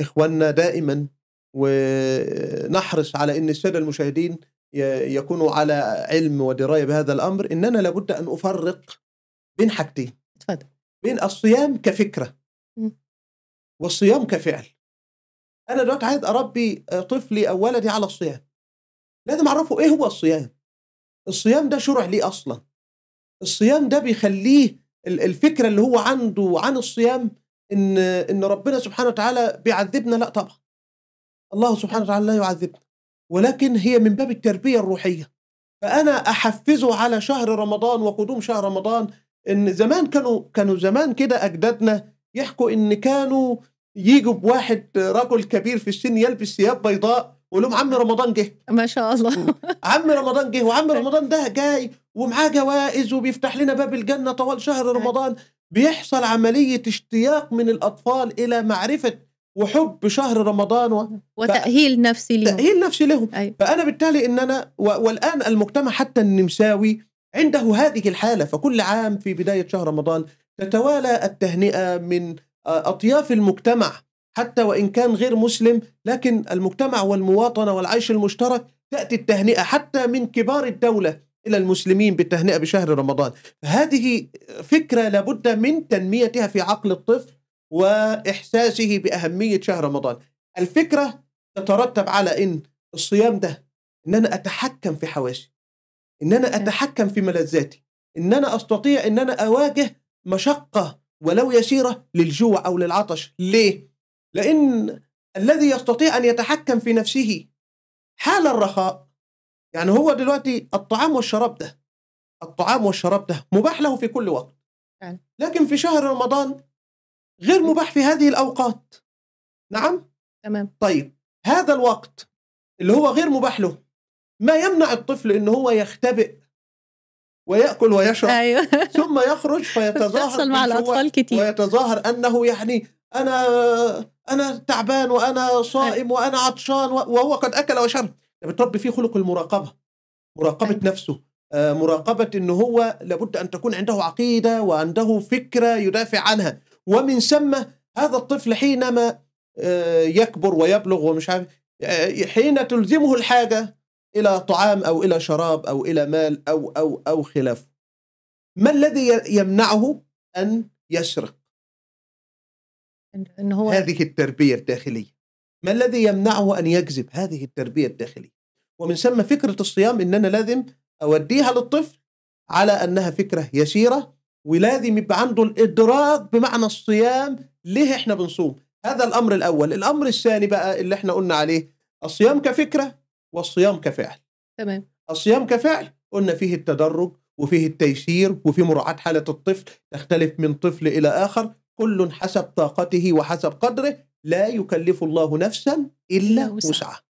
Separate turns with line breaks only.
إخواننا دائما ونحرص على أن السادة المشاهدين يكونوا على علم ودراية بهذا الأمر إننا لابد أن أفرق بين حاجتين بين الصيام كفكرة والصيام كفعل أنا دلوقتي عايز أربي آه، طفلي أو ولدي على الصيام لازم أعرفه إيه هو الصيام الصيام ده شرع ليه أصلا الصيام ده بيخليه الفكرة اللي هو عنده عن الصيام ان ان ربنا سبحانه وتعالى بيعذبنا لا طبعا الله سبحانه وتعالى لا يعذبنا ولكن هي من باب التربيه الروحيه فانا احفزه على شهر رمضان وقدوم شهر رمضان ان زمان كانوا كانوا زمان كده اجدادنا يحكوا ان كانوا يجوا بواحد رجل كبير في السن يلبس ثياب بيضاء واقول لهم عم رمضان جه ما شاء الله عم رمضان جه وعم رمضان ده جاي ومعاه جوائز وبيفتح لنا باب الجنه طوال شهر رمضان بيحصل عمليه اشتياق من الاطفال الى معرفه وحب شهر رمضان و... وتأهيل ف... نفسي لهم تأهيل نفسي لهم أيوة. فأنا بالتالي إن أنا و... والآن المجتمع حتى النمساوي عنده هذه الحالة فكل عام في بداية شهر رمضان تتوالى التهنئة من أطياف المجتمع حتى وإن كان غير مسلم لكن المجتمع والمواطنة والعيش المشترك تأتي التهنئة حتى من كبار الدولة إلى المسلمين بالتهنئة بشهر رمضان فهذه فكرة لابد من تنميتها في عقل الطفل وإحساسه بأهمية شهر رمضان الفكرة تترتب على إن الصيام ده إن أنا أتحكم في حواسي إن أنا نعم. أتحكم في ملذاتي إن أنا أستطيع إن أنا أواجه مشقة ولو يسيرة للجوع أو للعطش ليه؟ لأن الذي يستطيع أن يتحكم في نفسه حال الرخاء يعني هو دلوقتي الطعام والشراب ده الطعام والشراب ده مباح له في كل وقت لكن في شهر رمضان غير مباح في هذه الأوقات نعم تمام طيب هذا الوقت اللي هو غير مباح له ما يمنع الطفل ان هو يختبئ وياكل ويشرب أيوة. ثم يخرج فيتظاهر مع الاطفال كتير ويتظاهر انه يعني انا انا تعبان وانا صائم أيوة. وانا عطشان وهو قد اكل وشرب بتربي فيه خلق المراقبه مراقبه أيوة. نفسه آه، مراقبه ان هو لابد ان تكون عنده عقيده وعنده فكره يدافع عنها ومن ثم هذا الطفل حينما آه، يكبر ويبلغ ومش عارف آه، حين تلزمه الحاجه الى طعام او الى شراب او الى مال او او او خلافه ما الذي يمنعه ان يسرق إن هو هذه التربية الداخلية ما الذي يمنعه أن يكذب هذه التربية الداخلية ومن ثم فكرة الصيام إن أنا لازم أوديها للطفل على أنها فكرة يسيرة ولازم يبقى عنده الإدراك بمعنى الصيام ليه إحنا بنصوم هذا الأمر الأول الأمر الثاني بقى اللي إحنا قلنا عليه الصيام كفكرة والصيام كفعل تمام الصيام كفعل قلنا فيه التدرج وفيه التيسير وفيه مراعاة حالة الطفل تختلف من طفل إلى آخر كل حسب طاقته وحسب قدره لا يكلف الله نفسا إلا وسعها